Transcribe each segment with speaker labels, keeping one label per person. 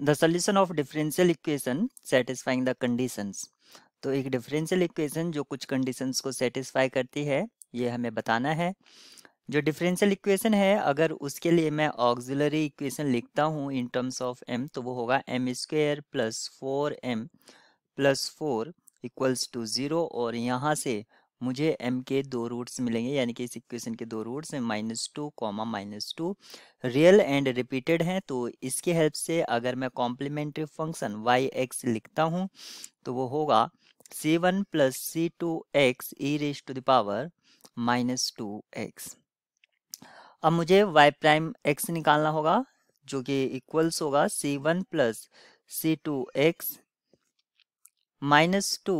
Speaker 1: the solution of differential equation satisfying the conditions तो एक differential equation जो कुछ कंडीशंस को सेटिस्फाई करती है ये हमें बताना है जो डिफरेंशियल इक्वेशन है अगर उसके लिए मैं ऑक्सिलरी इक्वेशन लिखता हूँ इन टर्म्स ऑफ एम तो वो होगा M square plus four M plus four equals to zero और यहाँ से मुझे एम के दो रूट्स मिलेंगे यानी कि इस इक्वेशन के दो रूट्स हैं minus two comma minus two real and repeated हैं तो इसके हेल्प से अगर मैं कॉम्प्लीमेंट्री फंक्शन वाई एक्स लिखता हूँ तो वो होगा C one plus C two X E raise to the power minus two X अब मुझे y प्राइम x निकालना होगा जो कि इक्वल्स होगा c1 one plus C two X minus two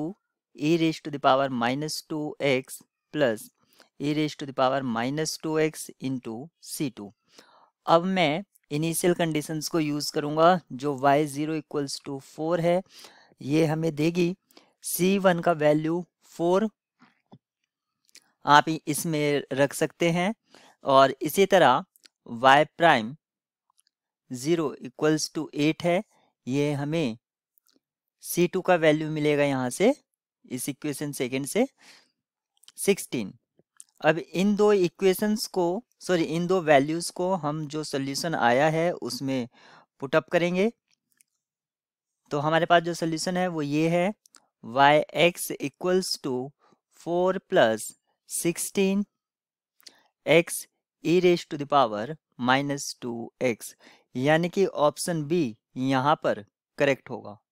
Speaker 1: e raised to the power minus 2x plus e raise to the power minus two X into C two अब मैं initial conditions को use करूंगा जो y0 zero equals to four है ये हमें देगी c1 का वैल्यू फोर आप इसमें रख सकते हैं और इसी तरह y prime zero equals to eight है ये हमें c2 का वैल्यू मिलेगा यहाँ से इस इक्वेशन सेकेंड से सिक्सटीन अब इन दो इक्वेशंस को सॉरी इन दो वैल्यूज को हम जो सोल्यूशन आया है उसमें पुटअप करेंगे तो हमारे पास जो सोल्यूशन है वो ये है Y X equals to four plus sixteen X E raise to the power minus two X यानी कि ऑप्शन बी यहाँ पर करेक्ट होगा